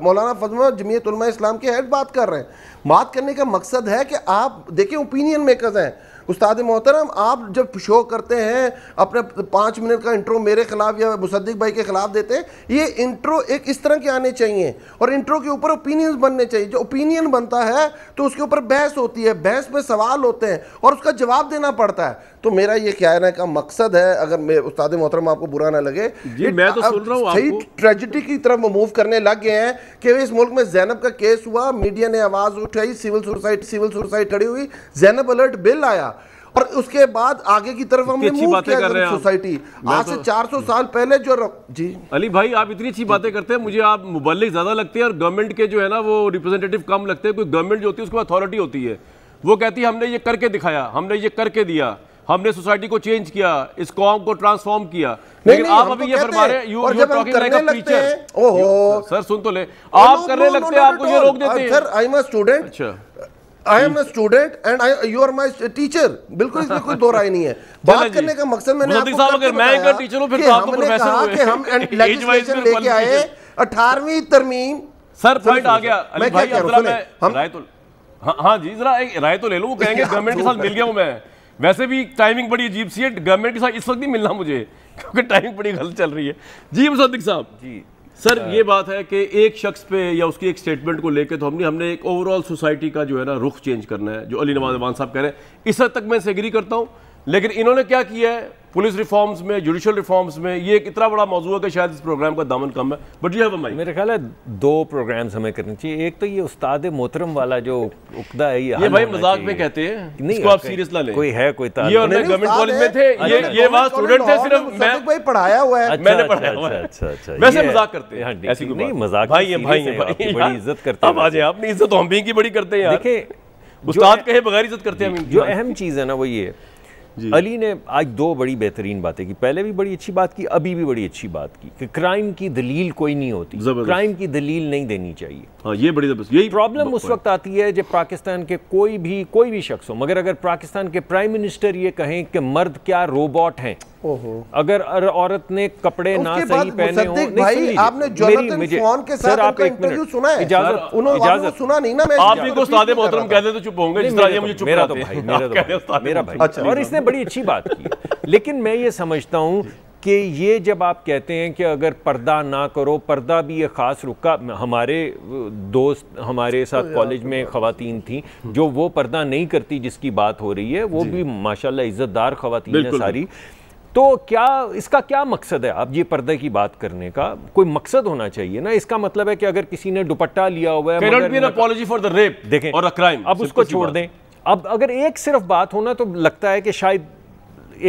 मौलाना फजमा जमीयत इस्लाम के हेड बात कर रहे हैं बात करने का मकसद है कि आप देखें ओपिनियन मेकर्स हैं उस्ताद मोहतरम आप जब शो करते हैं अपने पाँच मिनट का इंट्रो मेरे खिलाफ या मुसद्दिक भाई के खिलाफ देते हैं ये इंट्रो एक इस तरह के आने चाहिए और इंट्रो के ऊपर ओपिनियंस बनने चाहिए जो ओपिनियन बनता है तो उसके ऊपर बहस होती है बहस में सवाल होते हैं और उसका जवाब देना पड़ता है तो मेरा ये कहने का मकसद है अगर मैं उस्ताद मोहतरम आपको बुरा ना लगे जी मैं तो सुन रहा सही ट्रेजिडी की तरफ मूव करने लग गए हैं कि इस मुल्क में जैनब का केस हुआ मीडिया ने आवाज़ उठाई सिविल सोसाइटी सिविल सोसाइटी खड़ी हुई जैनब अलर्ट बिल आया पर उसके बाद आगे की तरफ हमने अच्छी बातें कर रहे हैं सोसाइटी आज तो- से 400 साल पहले जो जी अली भाई आप इतनी अच्छी बातें करते हैं मुझे आप मुबलिक ज़्यादा लगते हैं और गवर्नमेंट के जो है ना वो रिप्रेजेंटेटिव कम लगते हैं क्योंकि गवर्नमेंट जो होती है उसको अथॉरिटी होती है वो कहती है हमने ये करके दिखाया हमने ये करके दिया हमने सोसाइटी को चेंज किया इस कॉम को ट्रांसफॉर्म किया लेकिन आप तो अभी ये फरमा रहे you you talking like a preacher ओहो सर सुन तो ले oh, आप करने लगते हैं आपको ये रोक देते uh, हैं sir I am a student अच्छा I am a student and I you are my teacher बिल्कुल इसमें कोई दो राय नहीं है बात करने का मकसद मैंने मैं टीचर तो तो लेके आए अठारवी तरमीम सर पॉइंट आ गया मैं क्या कह रहा हूं हम राय तो हां हाँ जी जरा एक राय तो ले लो वो कहेंगे गवर्नमेंट के साथ मिल गया हूं मैं वैसे भी टाइमिंग बड़ी अजीब सी है गवर्नमेंट के साथ इस वक्त नहीं मिलना मुझे क्योंकि टाइमिंग बड़ी गलत चल रही है जी मुसद्दिक साहब जी सर आ, हाँ। ये बात है कि एक शख्स पे या उसकी एक स्टेटमेंट को लेकर तो हमने हमने एक ओवरऑल सोसाइटी का जो है ना रुख चेंज करना है जो अली नवाज साहब कह रहे हैं इस हद तक मैं इसे एग्री करता हूँ लेकिन इन्होंने क्या किया है पुलिस रिफॉर्म्स में जुडिशल रिफॉर्म्स में ये एक इतना बड़ा मौजूद है कि शायद इस प्रोग्राम का दामन कम है बट यह हमारी मेरे ख्याल है दो प्रोग्राम्स हमें करने चाहिए एक तो ये उस्ताद मोहतरम वाला जो उकदा है ये, ये भाई मजाक में कहते हैं नहीं इसको आप सीरियस ना लें कोई है कोई ये और गवर्नमेंट कॉलेज में थे अच्छा, ये अच्छा, ये वहां स्टूडेंट थे सिर्फ मैं भाई पढ़ाया हुआ है मैंने पढ़ाया हुआ है अच्छा अच्छा, अच्छा वैसे मजाक करते हैं हाँ, ऐसी कोई नहीं मजाक भाई तो ये भाई बड़ी इज्जत करते हैं अब आ जाए आपने इज्जत तो हम भी की बड़ी करते हैं यार देखिए उस्ताद कहे बगैर इज्जत करते हैं जो अहम चीज है ना वो ये है अली ने आज दो बड़ी बेहतरीन बातें की पहले भी बड़ी अच्छी बात की अभी भी बड़ी अच्छी बात की कि क्राइम की दलील कोई नहीं होती क्राइम की दलील नहीं देनी चाहिए हाँ ये बड़ी यही प्रॉब्लम उस वक्त आती है जब पाकिस्तान के कोई भी कोई भी शख्स हो मगर अगर पाकिस्तान के प्राइम मिनिस्टर ये कहें कि मर्द क्या रोबोट हैं अगर औरत ने कपड़े ना सही पहने हो भाई आपने जोनाथन के साथ इंटरव्यू सुना है इजाजत उन्होंने सुना नहीं ना मैं आप तो तो मुझे बड़ी अच्छी बात की लेकिन मैं ये समझता हूँ कि ये जब आप कहते हैं कि अगर पर्दा ना करो पर्दा भी ये ख़ास रुका हमारे दोस्त हमारे साथ कॉलेज में खातन थी हम्म। जो वो पर्दा नहीं करती जिसकी बात हो रही है वो भी माशाल्लाह इज़्ज़तदार ख़वातीन है सारी तो क्या इसका क्या मकसद है आप ये पर्दे की बात करने का कोई मकसद होना चाहिए ना इसका मतलब है कि अगर किसी ने दुपट्टा लिया हुआ है देखें और क्राइम अब उसको छोड़ दें अब अगर एक सिर्फ बात होना तो लगता है कि शायद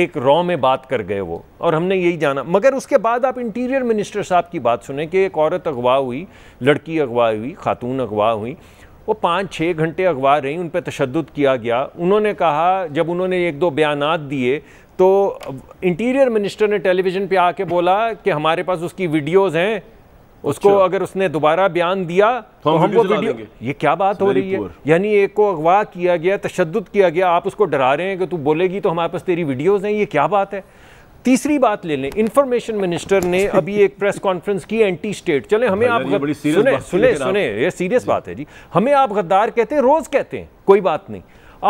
एक रॉ में बात कर गए वो और हमने यही जाना मगर उसके बाद आप इंटीरियर मिनिस्टर साहब की बात सुने कि एक औरत अगवा हुई लड़की अगवा हुई खातून अगवा हुई वो पाँच छः घंटे अगवा रहीं उन पर तशद किया गया उन्होंने कहा जब उन्होंने एक दो बयान दिए तो इंटीरियर मिनिस्टर ने टेलीविज़न पे आके बोला कि हमारे पास उसकी वीडियोज़ हैं उसको अच्छा। अगर उसने दोबारा बयान दिया तो हम तो वो वीडियो ये क्या बात हो रही है यानी एक को अगवा किया गया तशद किया गया आप उसको डरा रहे हैं कि तू बोलेगी तो हमारे पास तेरी वीडियोज़ हैं ये क्या बात है तीसरी बात ले लें इंफॉर्मेशन मिनिस्टर ने अभी एक प्रेस कॉन्फ्रेंस की एंटी स्टेट चले हमें आप बड़ी सुने सुने सुने ये सीरियस बात है जी हमें आप गद्दार कहते हैं रोज़ कहते हैं कोई बात नहीं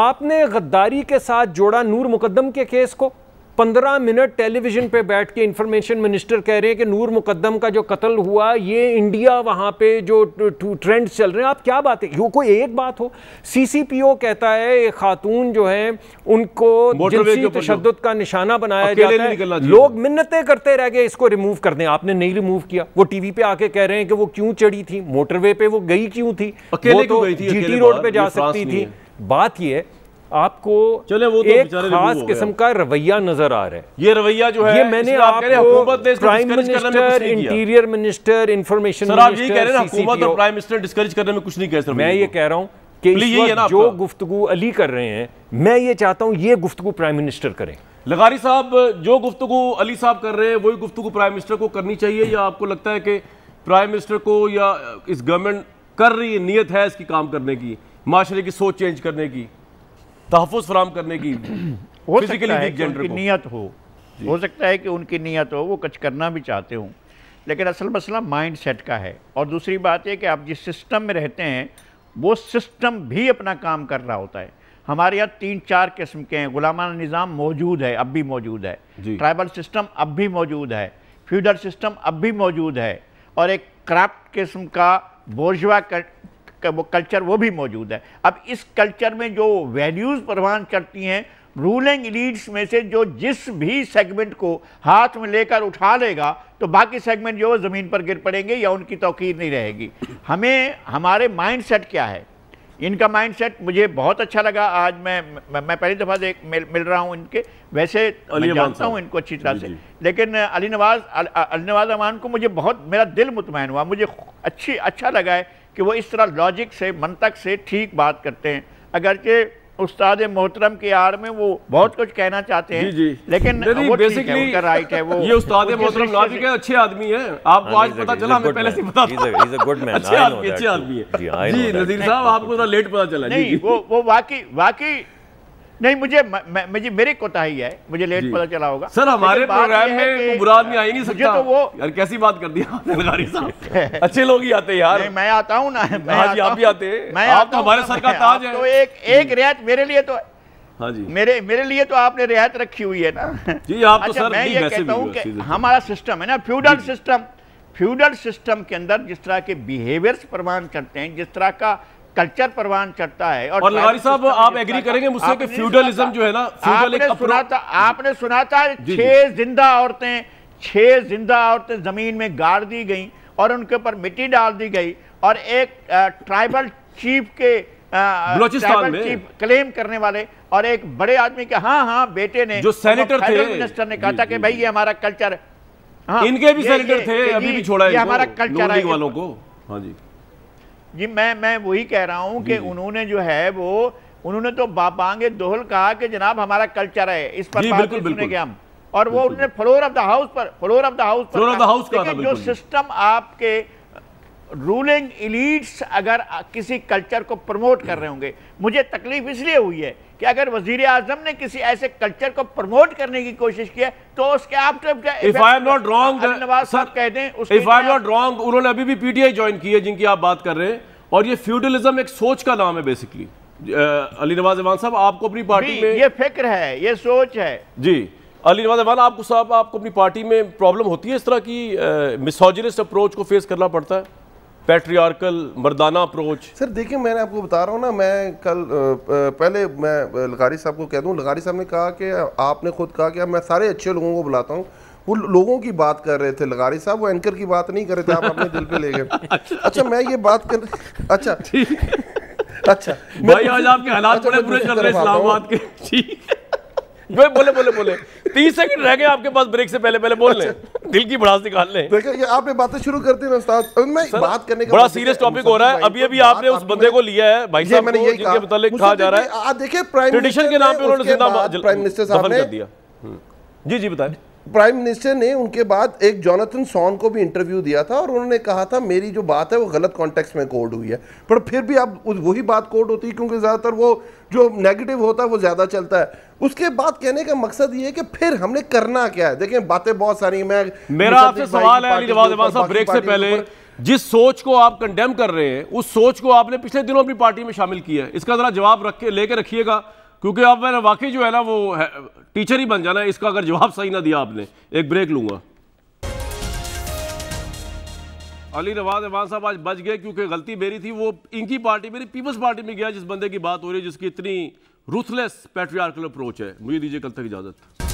आपने गद्दारी के साथ जोड़ा नूर मुकदम के केस को पंद्रह मिनट टेलीविज़न पे बैठ के इंफॉर्मेशन मिनिस्टर कह रहे हैं कि नूर मुकदम का जो कत्ल हुआ ये इंडिया वहाँ पे जो ट्रेंड चल रहे हैं आप क्या बात है यो कोई एक बात हो सीसीपीओ कहता है ये खातून जो है उनको तशद का निशाना बनाया जाता है लोग मिन्नतें करते रह गए इसको रिमूव कर दें आपने नहीं रिमूव किया वो टीवी पे आके कह रहे हैं कि वो क्यों चढ़ी थी मोटरवे पे वो गई क्यों थी जी टी रोड पर जा सकती थी बात यह आपको चले वो तो एक तो खास किस्म का रवैया नजर आ रहा है ये रवैया जो है ये मैंने prime minister interior minister information आप कह रहे हैं हुकूमत और प्राइम मिनिस्टर डिस्करेज करने में कुछ नहीं कह सकता मैं ये कह रहा हूँ कि जो गुफ्तु अली कर रहे हैं मैं ये चाहता हूँ ये गुफ्तु प्राइम मिनिस्टर करें लगारी साहब जो गुफ्तु अली साहब कर रहे हैं वही गुफ्तु प्राइम मिनिस्टर को करनी चाहिए या आपको लगता है कि प्राइम मिनिस्टर को या इस गवर्नमेंट कर रही है नीयत है इसकी काम करने की माशरे की सोच चेंज करने की तहफ़ फराम करने की हो सकता है कि उनकी नीयत हो हो सकता है कि उनकी नीयत हो वो कुछ करना भी चाहते हों लेकिन असल मसला माइंड सेट का है और दूसरी बात यह कि आप जिस सिस्टम में रहते हैं वो सिस्टम भी अपना काम कर रहा होता है हमारे यहाँ तीन चार किस्म के हैं गुलामाना निज़ाम मौजूद है अब भी मौजूद है ट्राइबल सिस्टम अब भी मौजूद है फ्यूडल सिस्टम अब भी मौजूद है और एक क्राफ्ट किस्म का बोर्जवा वो कल्चर वो भी मौजूद है अब इस कल्चर में जो वैल्यूज़ प्रवान करती हैं रूलिंग लीड्स में से जो जिस भी सेगमेंट को हाथ में लेकर उठा लेगा तो बाकी सेगमेंट जो ज़मीन पर गिर पड़ेंगे या उनकी तोकीर नहीं रहेगी हमें हमारे माइंड सेट क्या है इनका माइंड सेट मुझे बहुत अच्छा लगा आज मैं मैं पहली दफ़ा देख मिल, मिल रहा हूँ इनके वैसे मैं जानता हूँ इनको अच्छी तरह से लेकिन अली नवाज़ अली नवाज़ अमान को मुझे बहुत मेरा दिल मुतमैन हुआ मुझे अच्छी अच्छा लगा है कि वो इस तरह लॉजिक से मनतक से ठीक बात करते हैं अगरचे उस्ताद मोहतरम की आड़ में वो बहुत कुछ कहना चाहते हैं जी जी। लेकिन वो बेसिकली है, राइट है वो ये उस्ताद मोहतरम लॉजिक है अच्छे आदमी है हाँ आज पता चला हमें पहले से पता अच्छे आदमी है जी नजीर साहब आपको लेट पता चला नहीं वो वो वाकई वाकई नहीं मुझे मुझे मेरी कोताही है मुझे लेट पता चला होगा सर हमारे प्रोग्राम में बुरा आदमी आ ही नहीं सकता तो वो यार कैसी बात कर दिया अच्छे लोग ही आते यार मैं आता हूँ ना मैं आप भी आते मैं आप तो हमारे सर का ताज है तो एक एक रियायत मेरे लिए तो हाँ जी मेरे मेरे लिए तो आपने रियायत रखी हुई है ना जी आप तो अच्छा, तो सर मैं ये कहता हूँ कि हमारा सिस्टम है ना फ्यूडल सिस्टम फ्यूडल सिस्टम के अंदर जिस तरह के बिहेवियर्स प्रमाण करते हैं जिस तरह का कल्चर परवान चढ़ता है और, और लारी साहब आप एग्री करेंगे मुझसे कि फ्यूडलिज्म जो है ना फ्यूडल आपने सुना था आपने सुना था छह जिंदा औरतें छह जिंदा औरतें जमीन में गाड़ दी गई और उनके ऊपर मिट्टी डाल दी गई और एक ट्राइबल चीफ के बलोचिस्तान में क्लेम करने वाले और एक बड़े आदमी के हाँ हाँ बेटे ने जो सेनेटर थे मिनिस्टर ने कहा था कि भाई ये हमारा कल्चर हाँ, इनके भी सेनेटर थे अभी भी छोड़ा है हमारा कल्चर वालों को हाँ जी जी मैं मैं वही कह रहा हूँ कि उन्होंने जो है वो उन्होंने तो बापांगे दोहल कहा कि जनाब हमारा कल्चर है इस पर बिल्कुल, सुने के हम और वो उन्होंने फ्लोर ऑफ द हाउस पर फ्लोर ऑफ द हाउस पर ऑफ हाउस जो सिस्टम आपके रूलिंग इलीट्स अगर किसी कल्चर को प्रमोट कर रहे होंगे मुझे तकलीफ इसलिए हुई है कि अगर वजीर आजम ने किसी ऐसे कल्चर को प्रमोट करने की कोशिश की है तो उसके आप आई रॉन्ग उन्होंने अभी भी पीटीआई ज्वाइन की है जिनकी आप बात कर रहे हैं और ये फ्यूडलिज्म एक सोच का नाम है बेसिकली अली नवाज इमान साहब आपको अपनी पार्टी में ये फिक्र है ये सोच है जी अली नवाज इमान आपको साहब आपको अपनी पार्टी में प्रॉब्लम होती है इस तरह की मिसोजिनिस्ट अप्रोच को फेस करना पड़ता है पेट्रियार्कल मर्दाना अप्रोच सर देखिए मैंने आपको बता रहा हूँ ना मैं कल पहले मैं लगारी साहब को कह दूँ लगारी साहब ने कहा कि आपने खुद कहा कि मैं सारे अच्छे लोगों को बुलाता हूँ वो लोगों की बात कर रहे थे लगारी साहब वो एंकर की बात नहीं कर रहे थे आप अपने दिल पे ले गए अच्छा।, अच्छा मैं ये बात कर अच्छा अच्छा भाई आज आपके अच्छा, हालात बड़े बुरे चल रहे इस्लामाबाद के ठीक बोले बोले बोले तीस सेकंड रह गए आपके पास ब्रेक से पहले पहले बोल अच्छा। लें दिल की भड़ास निकाल ले आपने बातें शुरू कर दी बात करने का बड़ा सीरियस टॉपिक हो रहा है अभी अभी आपने उस बंदे को लिया है भाई साहब कहा जा रहा है प्राइम ट्रेडिशन के नाम पे उन्होंने प्राइम मिनिस्टर साहब ने दिया हम्म। जी जी बताए प्राइम मिनिस्टर ने उनके बाद एक जोनाथन सॉन को भी इंटरव्यू दिया था और उन्होंने कहा था मेरी जो बात है वो गलत कॉन्टेक्स्ट में कोड हुई है पर फिर भी अब वही बात कोड होती है क्योंकि ज़्यादातर वो जो नेगेटिव होता है वो ज़्यादा चलता है उसके बाद कहने का मकसद ये है कि फिर हमने करना क्या है देखें बातें बहुत सारी मैं मेरा आपसे सवाल है ब्रेक से पहले जिस सोच को आप कंडेम कर रहे हैं उस सोच को आपने पिछले दिनों अपनी पार्टी में शामिल किया है इसका ज़रा जवाब रख के लेके रखिएगा क्योंकि अब मैंने वाकई जो है ना वो है, टीचर ही बन जाना इसका अगर जवाब सही ना दिया आपने एक ब्रेक लूंगा अली नवाज अहमान साहब आज बच गए क्योंकि गलती मेरी थी वो इनकी पार्टी मेरी पीपल्स पार्टी में गया जिस बंदे की बात हो रही है जिसकी इतनी रूथलेस पेट्रियार्कल अप्रोच है मुझे दीजिए कल तक इजाज़त